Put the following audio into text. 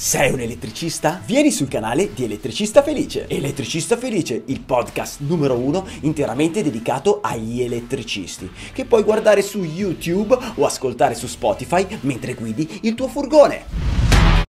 Sei un elettricista? Vieni sul canale di Elettricista Felice. Elettricista Felice, il podcast numero uno interamente dedicato agli elettricisti, che puoi guardare su YouTube o ascoltare su Spotify mentre guidi il tuo furgone.